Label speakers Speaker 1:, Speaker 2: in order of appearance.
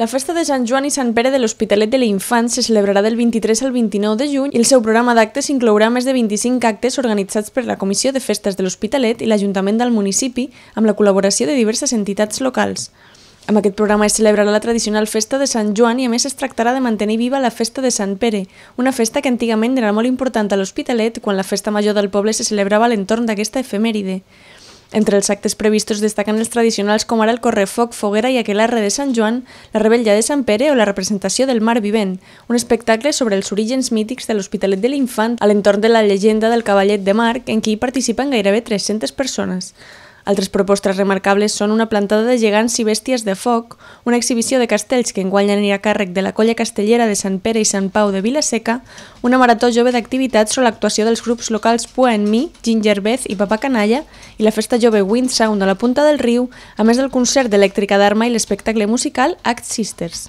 Speaker 1: La festa de Sant Joan i Sant Pere de l'Hospitalet
Speaker 2: de l'Infant se celebrarà del 23 al 29 de juny i el seu programa d'actes inclourà més de 25 actes organitzats per la Comissió de Festes de l'Hospitalet i l'Ajuntament del municipi amb la col·laboració de diverses entitats locals. Amb aquest programa es celebrarà la tradicional festa de Sant Joan i a més es tractarà de mantenir viva la festa de Sant Pere, una festa que antigament era molt important a l'Hospitalet quan la festa major del poble se celebrava a l'entorn d'aquesta efemèride. Entre els actes previstos destaquen els tradicionals com ara el correfoc, foguera i aquelarre de Sant Joan, la rebella de Sant Pere o la representació del Mar Vivent, un espectacle sobre els orígens mítics de l'Hospitalet de l'Infant a l'entorn de la llegenda del Cavallet de Marc, en qui hi participen gairebé 300 persones. Altres propostes remarcables són una plantada de gegants i bèsties de foc, una exhibició de castells que enguany anirà a càrrec de la colla castellera de Sant Pere i Sant Pau de Vilaseca, una marató jove d'activitats sobre l'actuació dels grups locals Pua en Mi, Ginger Beth i Papa Canalla i la festa jove Wind Sound a la punta del riu, a més del concert d'elèctrica d'arma i l'espectacle musical Act Sisters.